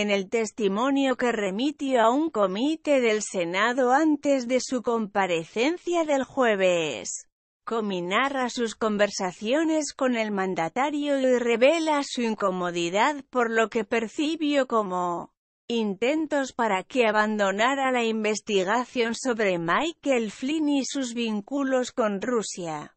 en el testimonio que remitió a un comité del Senado antes de su comparecencia del jueves. Cominarra sus conversaciones con el mandatario y revela su incomodidad por lo que percibió como intentos para que abandonara la investigación sobre Michael Flynn y sus vínculos con Rusia.